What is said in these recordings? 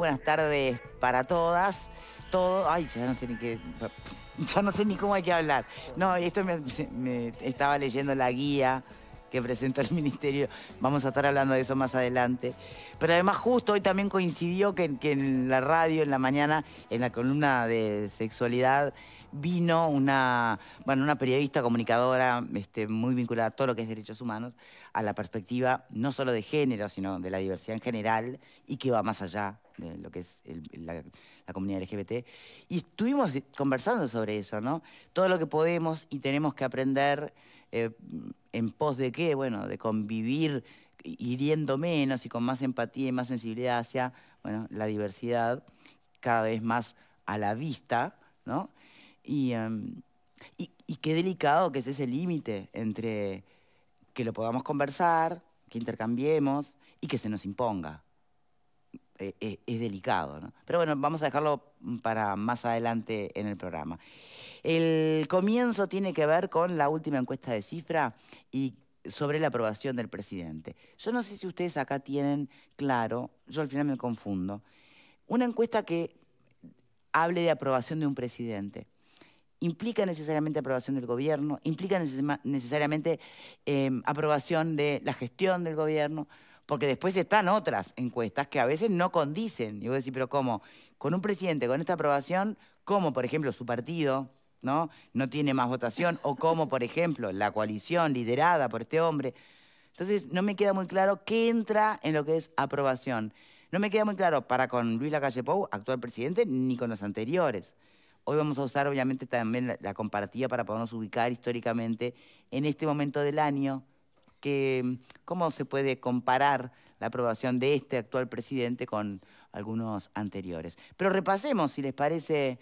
buenas tardes para todas. Todo, ay, ya no sé ni qué, ya no sé ni cómo hay que hablar. No, esto me, estaba leyendo la guía que presenta el ministerio. Vamos a estar hablando de eso más adelante. Pero además justo hoy también coincidió que, en la radio, en la mañana, en la columna de sexualidad, vino una, bueno, una periodista comunicadora este, muy vinculada a todo lo que es derechos humanos, a la perspectiva no solo de género, sino de la diversidad en general y que va más allá lo que es la, comunidad LGBT. Y estuvimos conversando sobre eso, ¿no? Todo lo que podemos y tenemos que aprender eh, en pos de qué, bueno, de convivir hiriendo menos y con más empatía y más sensibilidad hacia, bueno, la diversidad cada vez más a la vista, ¿no? y em, qué delicado que es ese límite entre que lo podamos conversar, que intercambiemos y que se nos imponga. Eh, eh, es delicado. ¿no? Pero bueno, vamos a dejarlo mm, para más adelante en el programa. El comienzo tiene que ver con la última encuesta de cifra y sobre la aprobación del presidente. Yo no sé si ustedes acá tienen claro, yo al final me confundo, una encuesta que hable de aprobación de un presidente implica necesariamente aprobación del gobierno, implica necesariamente em, aprobación de la gestión del gobierno porque después están otras encuestas que a veces no condicen. Y a decir, pero ¿cómo? Con un presidente, con esta aprobación, ¿cómo, por ejemplo, su partido? ¿no? no tiene más votación, o cómo, por ejemplo, la coalición liderada por este hombre. Entonces, no me queda muy claro qué entra en lo que es aprobación. No me queda muy claro para con Luis Lacalle Pou, actual presidente, ni con los anteriores. Hoy vamos a usar, obviamente, también la, la comparativa para podernos ubicar históricamente en este momento del año, que, ¿cómo se puede comparar la aprobación de este actual presidente con algunos anteriores? Pero repasemos, si les parece,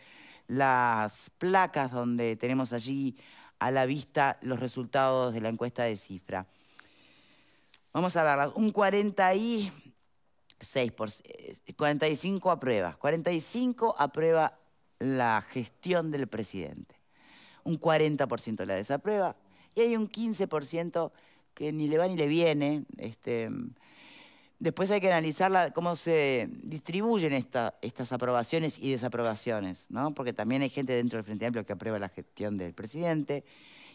las placas donde tenemos allí a la vista los resultados de la encuesta de cifra. Vamos a verlas. Un 46 45 eh, aprueba. 45 aprueba la gestión del presidente. Un 40% la desaprueba y hay un 15% que ni le va ni le viene. Este, después hay que analizar cómo se distribuyen esta, estas aprobaciones y desaprobaciones, ¿no? Porque también hay gente dentro del Frente Amplio que aprueba la gestión del presidente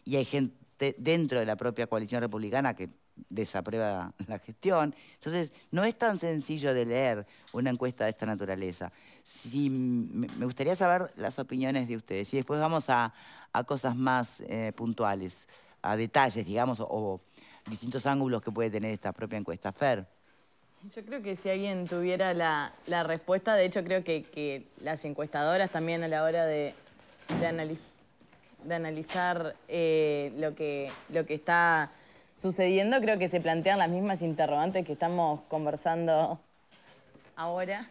y hay gente dentro de la propia coalición republicana que desaprueba la gestión. Entonces, no es tan sencillo de leer una encuesta de esta naturaleza. Si, me gustaría saber las opiniones de ustedes y después vamos a, cosas más eh, puntuales, a detalles, digamos, o distintos ángulos que puede tener esta propia encuesta. Fer. Yo creo que si alguien tuviera la, respuesta, de hecho creo que, las encuestadoras también a la hora de, analizar eh, lo que está sucediendo, creo que se plantean las mismas interrogantes que estamos conversando ahora.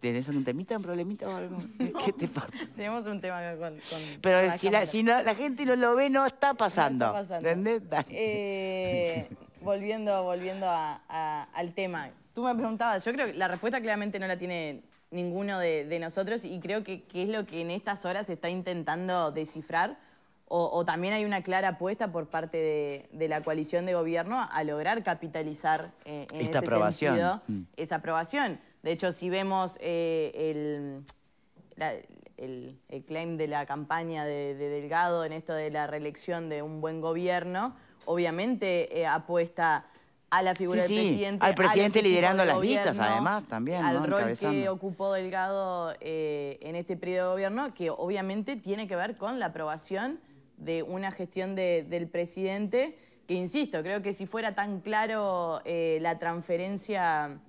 ¿Tenés algún temita, un problemita o algo? ¿Qué te pasa? Tenemos un tema con. Pero si, la, gente no lo ve, no está pasando. No está pasando. ¿Entendés? Eh, volviendo volviendo al tema. Tú me preguntabas, yo creo que la respuesta claramente no la tiene ninguno de, nosotros y creo que, que, es lo que en estas horas se está intentando descifrar. O, también hay una clara apuesta por parte de, la coalición de gobierno a lograr capitalizar eh, en Esta ese aprobación. sentido mm. esa aprobación. De hecho, si vemos eh, el, el, claim de la campaña de, Delgado en esto de la reelección de un buen gobierno, obviamente eh, apuesta a la figura del presidente. Al presidente liderando las vistas, además, también. Al rol que ocupó Delgado eh, en este periodo de gobierno, que obviamente tiene que ver con la aprobación de una gestión del presidente, que insisto, creo que si fuera tan claro la transferencia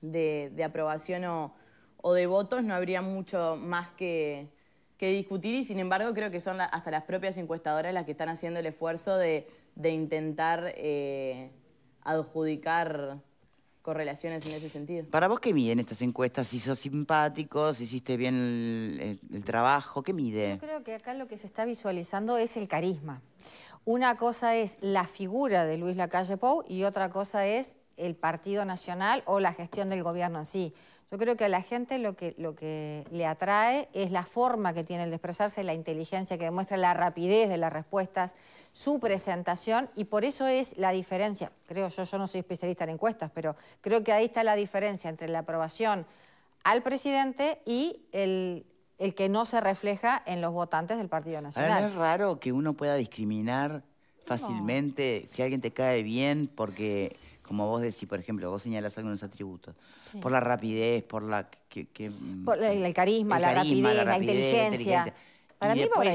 de, aprobación o, de votos, no habría mucho más que, que discutir y sin embargo creo que son hasta las propias encuestadoras las que están haciendo el esfuerzo de, intentar eh, adjudicar correlaciones en ese sentido. Para vos, ¿qué miden estas encuestas? Si sos simpático, si hiciste bien el, trabajo, ¿qué mide? Yo creo que acá lo que se está visualizando es el carisma. Una cosa es la figura de Luis Lacalle Pou y otra cosa es el Partido Nacional o la gestión del gobierno en sí. Yo creo que a la gente lo que, lo que le atrae es la forma que tiene el de expresarse, la inteligencia que demuestra, la rapidez de las respuestas, su presentación, y por eso es la diferencia. Creo yo, yo no soy especialista en encuestas, pero creo que ahí está la diferencia entre la aprobación al presidente y el, que no se refleja en los votantes del Partido Nacional. es raro que uno pueda discriminar fácilmente si alguien te cae bien porque como vos decís, por ejemplo, vos señalás algunos atributos, por la rapidez, por la... por el, carisma, la, rapidez, la, inteligencia.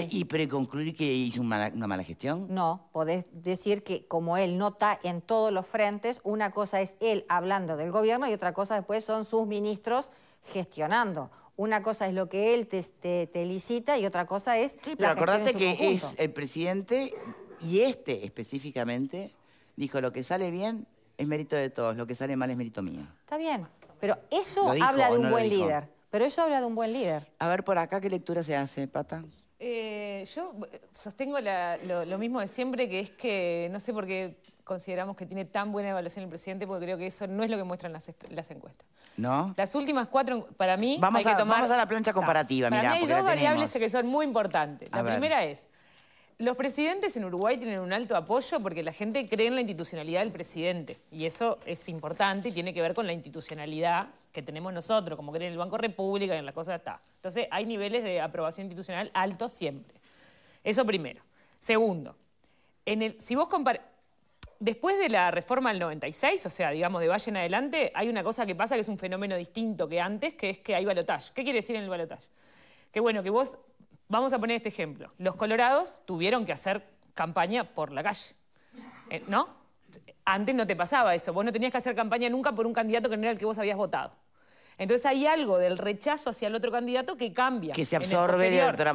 y ¿Y preconcluir que hizo una, mala gestión? No, podés decir que como él nota en todos los frentes, una cosa es él hablando del gobierno y otra cosa después son sus ministros gestionando. Una cosa es lo que él te, te, licita y otra cosa es... Sí, pero acordate que es el presidente y este específicamente dijo lo que sale bien es mérito de todos, lo que sale mal es mérito mío. Está bien, pero eso habla de un buen líder. Pero eso habla de un buen líder. A ver, por acá, ¿qué lectura se hace, Pata? Eh, yo eh, sostengo lo, mismo de siempre, que es que no sé por qué consideramos que tiene tan buena evaluación el presidente, porque creo que eso no es lo que muestran las, encuestas. ¿No? Las últimas cuatro, para mí, vamos hay a, que tomar... Vamos a la plancha comparativa, mira. hay dos variables que son muy importantes. La primera es los presidentes en Uruguay tienen un alto apoyo porque la gente cree en la institucionalidad del presidente. Y eso es importante y tiene que ver con la institucionalidad que tenemos nosotros, como creen en el Banco República y en las cosas está. Entonces, hay niveles de aprobación institucional altos siempre. Eso primero. Segundo, si vos comparás. Después de la reforma del 96, o sea, digamos, de Valle en adelante, hay una cosa que pasa que es un fenómeno distinto que antes, que es que hay balotaje. ¿Qué quiere decir en el balotaje? Que bueno, que vos Vamos a poner este ejemplo. Los colorados tuvieron que hacer campaña por la calle, eh, ¿no? Antes no te pasaba eso. Vos no tenías que hacer campaña nunca por un candidato que no era el que vos habías votado. Entonces hay algo del rechazo hacia el otro candidato que cambia. Que se absorbe de otra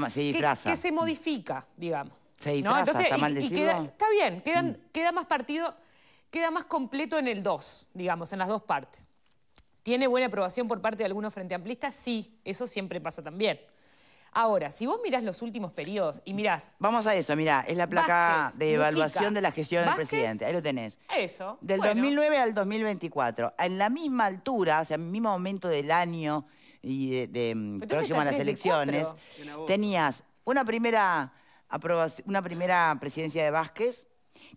Que, se modifica, digamos. Se disfraza, está mal Está bien, mm. queda más partido, queda más completo en el 2, digamos, en las dos partes. ¿Tiene buena aprobación por parte de algunos frente amplistas? Sí, eso siempre pasa también. Ahora, si vos mirás los últimos periodos y mirás... Vamos a eso, mirá, es la placa de evaluación de la gestión del presidente, ahí lo tenés. Eso. Del 2009 al 2024, en la misma altura, o sea, en el mismo momento del año y de, mm, próximo a las elecciones, tenías una primera, una primera presidencia de Vázquez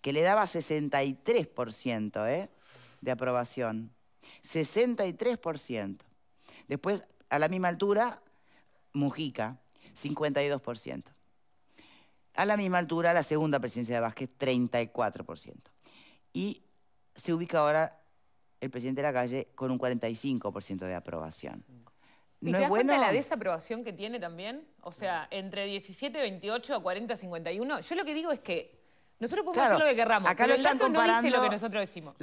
que le daba 63% ¿eh? de aprobación. 63%. Después, a la misma altura, Mujica, 52%. A la misma altura, la segunda presidencia de Vázquez, 34%. Y se ubica ahora el presidente de la calle con un 45% de aprobación. ¿No ¿Y te das cuenta la desaprobación que tiene también? O sea, entre 17, 28 a 40, 51. Yo lo que digo es que nosotros podemos hacer lo que querramos, acá lo están comparando lo que nosotros decimos.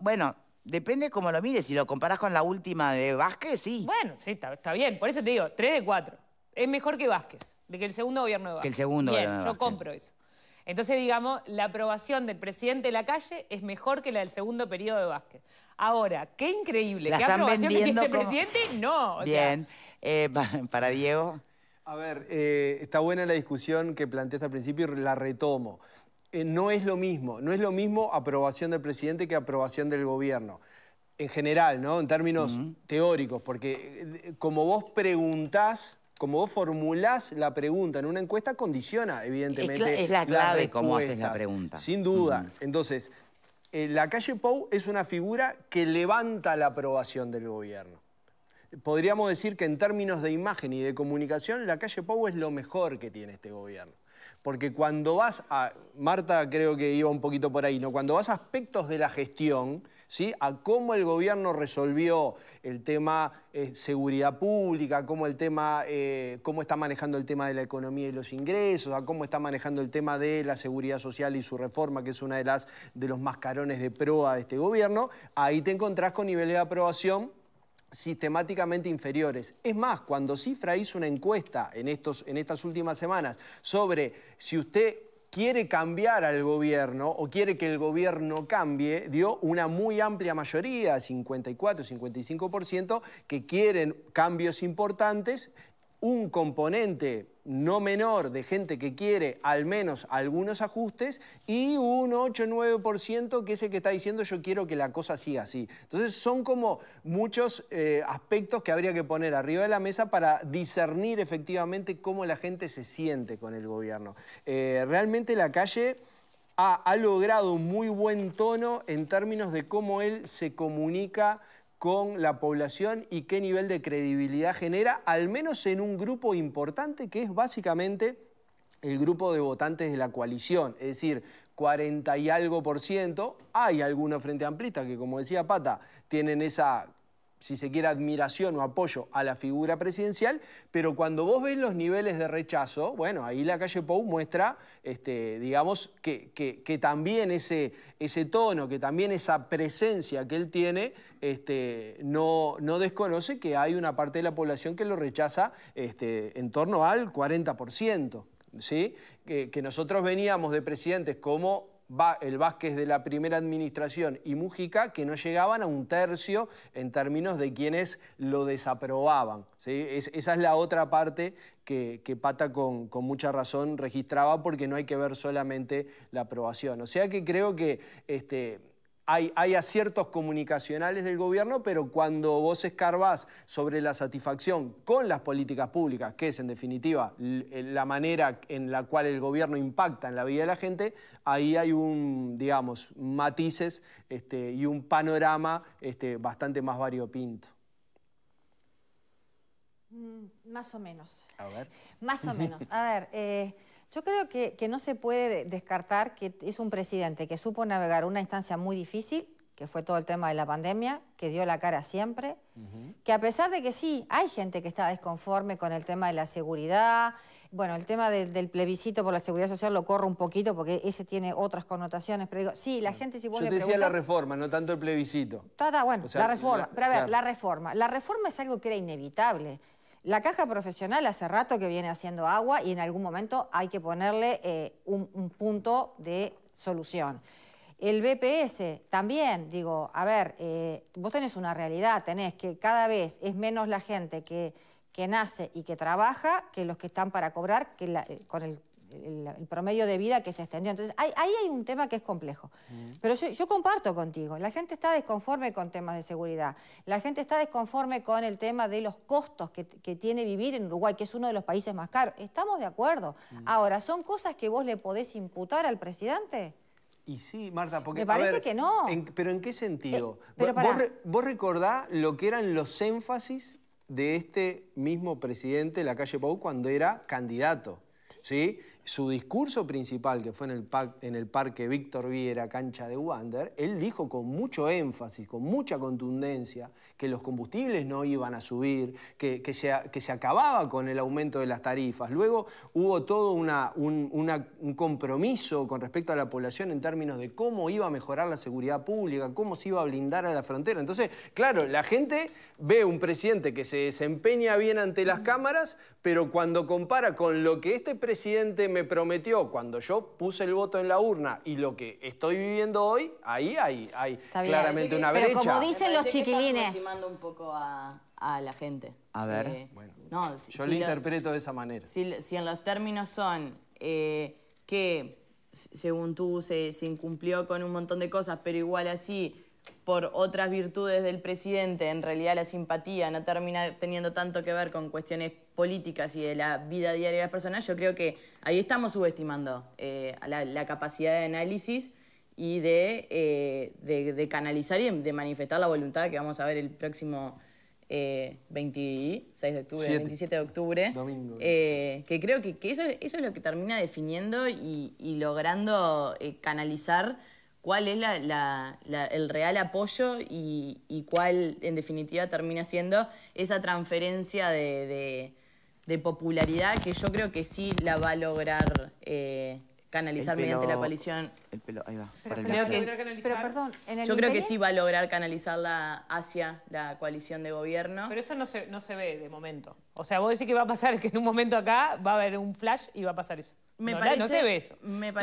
bueno, depende cómo lo mires. Si lo comparas con la última de Vázquez, sí. Bueno, sí, está bien. Por eso te digo, 3 de 4. Es mejor que Vázquez, de que el segundo gobierno de Vázquez. Que el segundo Bien, yo compro eso. Entonces, digamos, la aprobación del presidente de la calle es mejor que la del segundo periodo de Vázquez. Ahora, qué increíble, la aprobación que este presidente, no. Bien, eh, para Diego. A ver, eh, está buena la discusión que planteaste al principio y la retomo. Eh, no es lo mismo, no es lo mismo aprobación del presidente que aprobación del gobierno en general, ¿no? En términos teóricos, porque como vos preguntás, como vos formulás la pregunta en una encuesta, condiciona, evidentemente. Es, la clave cómo haces la pregunta. Sin duda. Entonces, eh, la calle Pou es una figura que levanta la aprobación del gobierno. Podríamos decir que en términos de imagen y de comunicación, la calle Pou es lo mejor que tiene este gobierno. Porque cuando vas a. Marta creo que iba un poquito por ahí, ¿no? Cuando vas a aspectos de la gestión a cómo el gobierno resolvió el tema eh, seguridad pública, cómo, el tema, eh, cómo está manejando el tema de la economía y los ingresos, a cómo está manejando el tema de la seguridad social y su reforma, que es una de las de los mascarones de proa de este gobierno, ahí te encontrás con niveles de aprobación sistemáticamente inferiores. Es más, cuando Cifra hizo una encuesta en, estos, en estas últimas semanas sobre si usted quiere cambiar al gobierno o quiere que el gobierno cambie, dio una muy amplia mayoría, 54, 55%, que quieren cambios importantes un componente no menor de gente que quiere al menos algunos ajustes y un 8-9% que es el que está diciendo yo quiero que la cosa siga así. Entonces son como muchos eh, aspectos que habría que poner arriba de la mesa para discernir efectivamente cómo la gente se siente con el gobierno. Eh, realmente la calle... Ha, ha logrado un muy buen tono en términos de cómo él se comunica con la población y qué nivel de credibilidad genera, al menos en un grupo importante que es básicamente el grupo de votantes de la coalición, es decir, 40 y algo por ciento, hay algunos frente amplista que, como decía Pata, tienen esa si se quiere, admiración o apoyo a la figura presidencial, pero cuando vos ves los niveles de rechazo, bueno, ahí la calle Pou muestra, este, digamos, que, que, también ese, ese, tono, que también esa presencia que él tiene, este, no, no, desconoce que hay una parte de la población que lo rechaza este, en torno al 40%. ¿Sí? que nosotros veníamos de presidentes como el Vázquez de la primera administración y Mujica que no llegaban a un tercio en términos de quienes lo desaprobaban. esa es la otra parte que, Pata con, mucha razón registraba porque no hay que ver solamente la aprobación. O sea que creo que... Este, hay, aciertos comunicacionales del gobierno, pero cuando vos escarbás sobre la satisfacción con las políticas públicas, que es en definitiva eh, la manera en la cual el gobierno impacta en la vida de la gente, ahí hay un, digamos, matices este, y un panorama este, bastante más variopinto. Mm, más o menos. A ver. Más o menos. A ver. Eh, yo creo que, no se puede descartar que es un presidente que supo navegar una instancia muy difícil, que fue todo el tema de la pandemia, que dio la cara siempre, que a pesar de que sí, hay gente que está desconforme con el tema de la seguridad, bueno, el tema del plebiscito por la seguridad social lo corro un poquito porque ese tiene otras connotaciones, pero digo, sí, la gente si vos Yo le te decía la reforma, no tanto el plebiscito. bueno, la reforma, pero a ver, la reforma. La reforma es algo que era inevitable. La caja profesional hace rato que viene haciendo agua y en algún momento hay que ponerle eh, un, punto de solución. El BPS también, digo, a ver, eh, vos tenés una realidad, tenés que cada vez es menos la gente que, que nace y que trabaja que los que están para cobrar eh, con el el, promedio de vida que se extendió. Entonces, ahí hay un tema que es complejo. Mm. Pero yo, comparto contigo, la gente está desconforme con temas de seguridad, la gente está desconforme con el tema de los costos que, tiene vivir en Uruguay, que es uno de los países más caros. Estamos de acuerdo. Mm. Ahora, ¿son cosas que vos le podés imputar al presidente? Y sí, Marta, porque... Me parece que no. ¿Pero en qué sentido? Eh, ¿Vos, recordás lo que eran los énfasis de este mismo presidente, la calle Pau, cuando era candidato? ¿sí? su discurso principal, que fue en el, en el Parque Víctor Viera, cancha de Wander, él dijo con mucho énfasis, con mucha contundencia, que los combustibles no iban a subir, que, que, se, que se, acababa con el aumento de las tarifas. Luego hubo todo un, una, un compromiso con respecto a la población en términos de cómo iba a mejorar la seguridad pública, cómo se iba a blindar a la frontera. Entonces, claro, la gente ve un presidente que se desempeña bien ante las cámaras, pero cuando compara con lo que este presidente me prometió cuando yo puse el voto en la urna y lo que estoy viviendo hoy, ahí hay, hay claramente una brecha. Pero como dicen los chiquilines, un poco a, la gente. A ver, eh, yo lo interpreto de esa manera. Si, en los términos son eh, que, según tú, se, incumplió con un montón de cosas, pero igual así por otras virtudes del presidente, en realidad la simpatía no termina teniendo tanto que ver con cuestiones políticas y de la vida diaria de las personas, yo creo que ahí estamos subestimando eh, la, capacidad de análisis y eh, de, canalizar y de manifestar la voluntad que vamos a ver el próximo 26 eh, de octubre, 27 de octubre. Domingo. Eh, que creo que, eso, es lo que termina definiendo y, logrando canalizar cuál es el real apoyo y, cuál en definitiva termina siendo esa transferencia de, popularidad que yo creo que sí la va a lograr canalizar mediante la coalición. El pelo, ahí va. creo que, pero yo creo que sí va a lograr canalizarla hacia la coalición de gobierno. Pero eso no se, no se ve de momento. O sea, vos decís que va a pasar que en un momento acá va a haber un flash y va a pasar eso. no, se ve eso.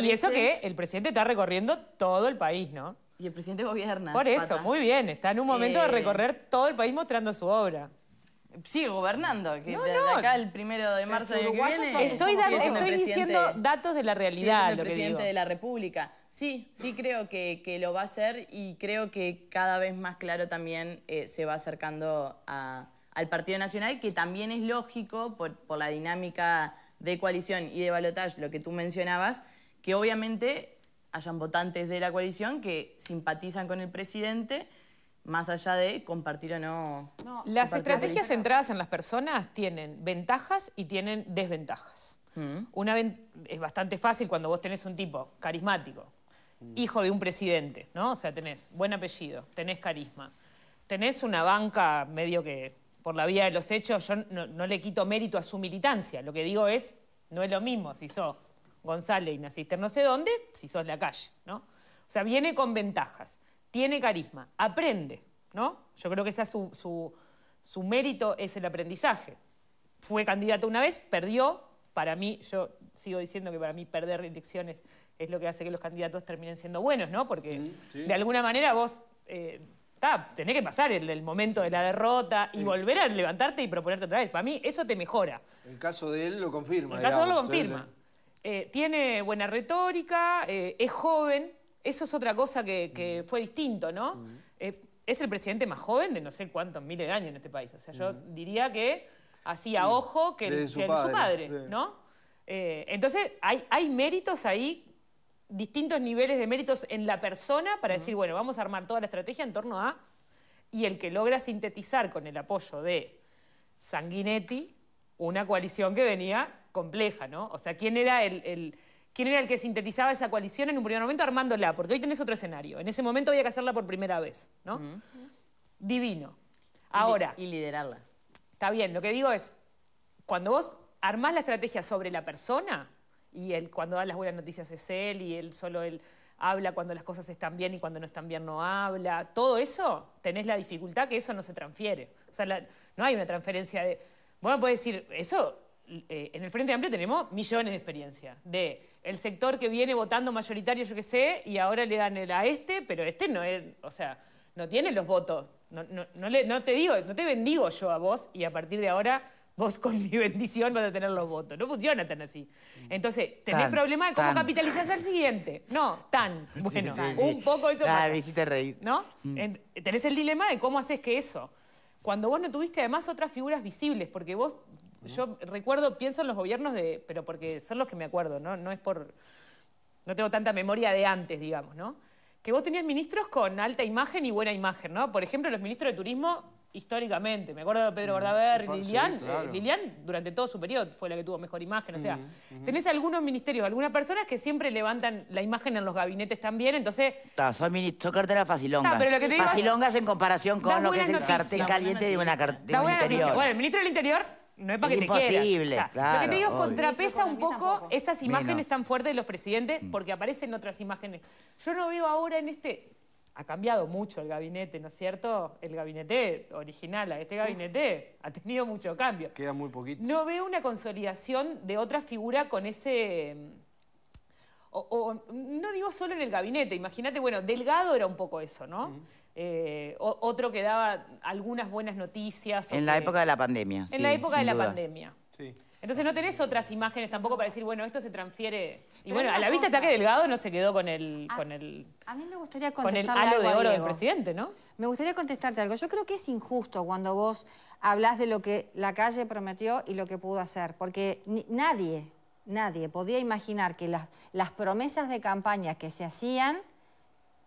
y eso que el presidente está recorriendo todo el país, ¿no? Y el presidente gobierna. Por eso, muy bien. Está en un momento de eh. recorrer todo el país mostrando su obra sigue gobernando. Que no, acá el primero de marzo que Estoy, diciendo datos de la realidad. presidente de la República. Sí, sí creo que, lo va a hacer y creo que cada vez más claro también eh, se va acercando al Partido Nacional, que también es lógico por, por la dinámica de coalición y de balotaje, lo que tú mencionabas, que obviamente hayan votantes de la coalición que simpatizan con el presidente más allá de compartir o no. las estrategias centradas en las personas tienen ventajas y tienen desventajas. Mm. es bastante fácil cuando vos tenés un tipo carismático, mm. hijo de un presidente, ¿no? O sea, tenés buen apellido, tenés carisma, tenés una banca medio que por la vía de los hechos, yo no, le quito mérito a su militancia. Lo que digo es, no es lo mismo si sos González y naciste no sé dónde, si sos la calle, ¿no? O sea, viene con ventajas tiene carisma, aprende, ¿no? Yo creo que ese es su, mérito, es el aprendizaje. Fue candidato una vez, perdió, para mí, yo sigo diciendo que para mí perder elecciones es lo que hace que los candidatos terminen siendo buenos, ¿no? Porque de alguna manera vos eh, tenés que pasar el, momento de la derrota y volver a levantarte y proponerte otra vez. Para mí eso te mejora. El caso de él lo confirma. El caso de él lo confirma. Eh, tiene buena retórica, eh, es joven, eso es otra cosa que, mm. fue distinto, ¿no? Mm. es el presidente más joven de no sé cuántos miles de años en este país. O sea, yo mm. diría que hacía ojo que, el, su, padre, ¿no? Eh, entonces, hay, méritos ahí, distintos niveles de méritos en la persona para decir, bueno, vamos a armar toda la estrategia en torno a... Y el que logra sintetizar con el apoyo de Sanguinetti una coalición que venía compleja, ¿no? O sea, ¿quién era el quién era el que sintetizaba esa coalición en un primer momento armándola, porque hoy tenés otro escenario. En ese momento había que hacerla por primera vez, ¿no? Divino. Ahora. Y, liderarla. Está bien, lo que digo es, cuando vos armás la estrategia sobre la persona, y él cuando da las buenas noticias es él, y él solo él habla cuando las cosas están bien y cuando no están bien no habla, todo eso, tenés la dificultad que eso no se transfiere. O sea, no hay una transferencia de... Bueno, puedes decir, eso, eh, en el Frente Amplio tenemos millones de experiencias, de el sector que viene votando mayoritario, yo qué sé, y ahora le dan el a este, pero este no es, o sea, no tiene los votos. No, no, te digo, no te bendigo yo a vos y a partir de ahora vos con mi bendición vas a tener los votos. No funciona tan así. Entonces, tenés problema de cómo capitalizar capitalizás al siguiente. No, tan. Bueno, un poco eso ah, dijiste reír. ¿No? Mm. Tenés el dilema de cómo haces que eso. Cuando vos no tuviste además otras figuras visibles, porque vos, yo recuerdo, pienso en los gobiernos de... Pero porque son los que me acuerdo, ¿no? No es por... No tengo tanta memoria de antes, digamos, ¿no? Que vos tenías ministros con alta imagen y buena imagen, ¿no? Por ejemplo, los ministros de turismo, históricamente, me acuerdo de Pedro mm, Bordaber y Lilian, Lilian, durante todo su periodo fue la que tuvo mejor imagen, o sea, mm, mm-hmm. tenés algunos ministerios, algunas personas que siempre levantan la imagen en los gabinetes también, entonces... soy ministro cartera facilongas. facilongas en comparación con lo que es el cartel caliente de una cartera. Bueno, el ministro del Interior no es para que te quieran. lo que te digo es contrapesa un poco esas imágenes tan fuertes de los presidentes mm. porque aparecen otras imágenes. Yo no veo ahora en este... Ha cambiado mucho el gabinete, ¿no es cierto? El gabinete original, este gabinete ha tenido mucho cambio. Queda muy poquito. No veo una consolidación de otra figura con ese no digo solo en el gabinete, imagínate, bueno, Delgado era un poco eso, ¿no? Eh, otro que daba algunas buenas noticias. En la época de la pandemia. En la época de la pandemia. Entonces no tenés otras imágenes tampoco para decir, bueno, esto se transfiere. Y bueno, a la vista está que Delgado no se quedó con el. con el mí me gustaría halo de oro del presidente, ¿no? Me gustaría contestarte algo. Yo creo que es injusto cuando vos hablas de lo que la calle prometió y lo que pudo hacer, porque nadie nadie podía imaginar que las, promesas de campaña que se hacían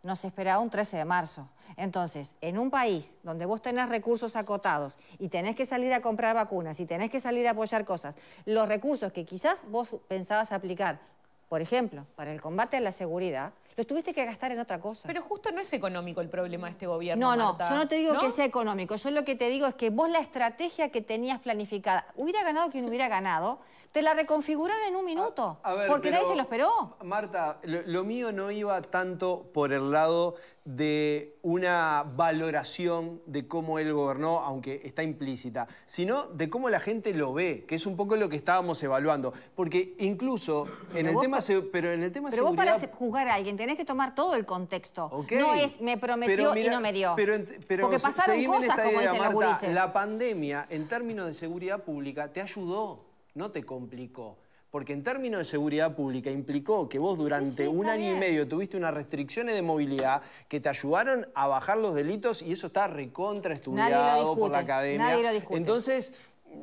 nos esperaba un 13 de marzo. Entonces, en un país donde vos tenés recursos acotados y tenés que salir a comprar vacunas y tenés que salir a apoyar cosas, los recursos que quizás vos pensabas aplicar, por ejemplo, para el combate a la seguridad, los tuviste que gastar en otra cosa. Pero justo no es económico el problema de este gobierno. No, no, yo no te digo que sea económico. Yo lo que te digo es que vos la estrategia que tenías planificada, hubiera ganado quien hubiera ganado, te la reconfiguraron en un minuto. porque nadie se lo esperó. Marta, lo, mío no iba tanto por el lado de una valoración de cómo él gobernó, aunque está implícita, sino de cómo la gente lo ve, que es un poco lo que estábamos evaluando. Porque incluso en el tema, pero en el tema Pero vos para juzgar a alguien tenés que tomar todo el contexto. No es me prometió y no me dio. Pero, Porque pasaron cosas, esta idea, Marta, La pandemia, en términos de seguridad pública, te ayudó no te complicó. Porque en términos de seguridad pública implicó que vos durante un año y medio tuviste unas restricciones de movilidad que te ayudaron a bajar los delitos y eso está recontraestudiado por la academia. Nadie lo discute. Entonces,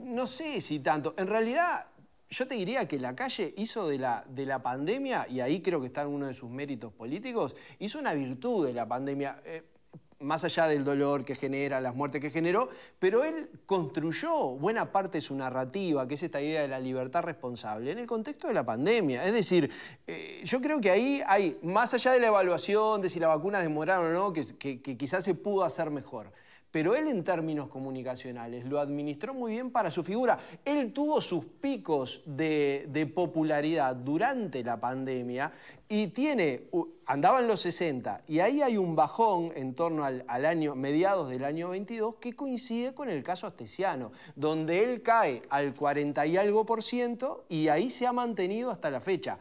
no sé si tanto. En realidad, yo te diría que la calle hizo de la, de la pandemia, y ahí creo que está en uno de sus méritos políticos, hizo una virtud de la pandemia. Eh, más allá del dolor que genera, las muertes que generó, pero él construyó buena parte de su narrativa, que es esta idea de la libertad responsable, en el contexto de la pandemia. Es decir, eh, yo creo que ahí hay, más allá de la evaluación de si la vacuna demoraron o no, que quizás se pudo hacer mejor pero él en términos comunicacionales lo administró muy bien para su figura. Él tuvo sus picos de, popularidad durante la pandemia y tiene, andaba en los 60, y ahí hay un bajón en torno al, al, año, mediados del año 22, que coincide con el caso Astesiano, donde él cae al 40 y algo por ciento y ahí se ha mantenido hasta la fecha.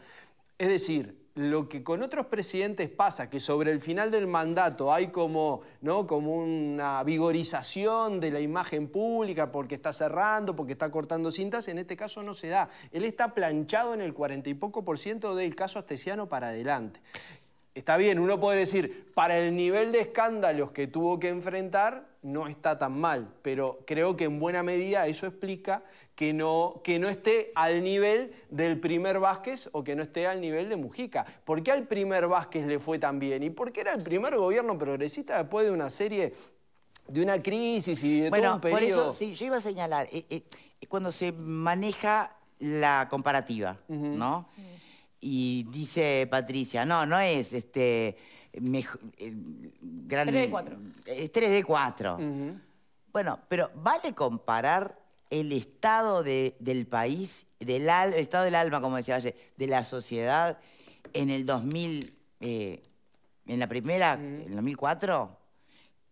Es decir, lo que con otros presidentes pasa, que sobre el final del mandato hay como, como una vigorización de la imagen pública porque está cerrando, porque está cortando cintas, en este caso no se da. Él está planchado en el cuarenta y poco por ciento del caso astesiano para adelante. Está bien, uno puede decir, para el nivel de escándalos que tuvo que enfrentar, no está tan mal, pero creo que en buena medida eso explica que no, que no esté al nivel del primer Vázquez o que no esté al nivel de Mujica. ¿Por qué al primer Vázquez le fue tan bien? ¿Y por qué era el primer gobierno progresista después de una serie de una crisis y de todo un periodo? Bueno, por eso, sí, yo iba a señalar, eh, eh, cuando se maneja la comparativa, ¿no? Y dice Patricia, no, no es este eh, grande, 3D4. 3D4. Eh, bueno, pero vale comparar el estado de, del país, del el estado del alma, como decía Valle, de la sociedad en el 2000, eh, en la primera, en el 2004,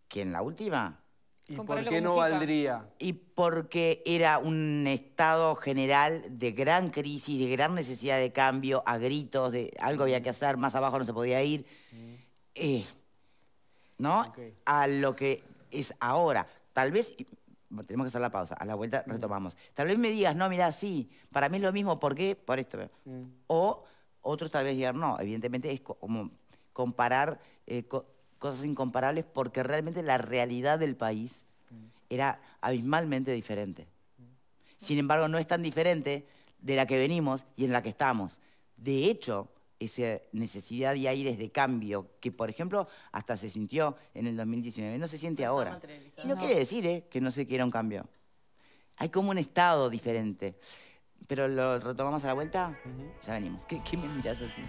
que en la última. ¿Y por qué no valdría? Y porque era un estado general de gran crisis, de gran necesidad de cambio, a gritos, de algo había que hacer, más abajo no se podía ir. Eh, ¿no? A lo que es ahora. Tal vez, tenemos que hacer la pausa, a la vuelta mm. retomamos. Tal vez me digas, no, mira, sí, para mí es lo mismo, ¿por qué? Por esto. Mm. O otros tal vez digan, no, evidentemente es como comparar eh, cosas incomparables porque realmente la realidad del país mm. era abismalmente diferente. Sin embargo, no es tan diferente de la que venimos y en la que estamos. De hecho, esa necesidad y aires de cambio, que por ejemplo hasta se sintió en el 2019, no se siente ahora. Y no, quiere decir eh, que no se quiera un cambio. Hay como un estado diferente. Pero lo retomamos a la vuelta, ya venimos. ¿Qué, qué me mirás así?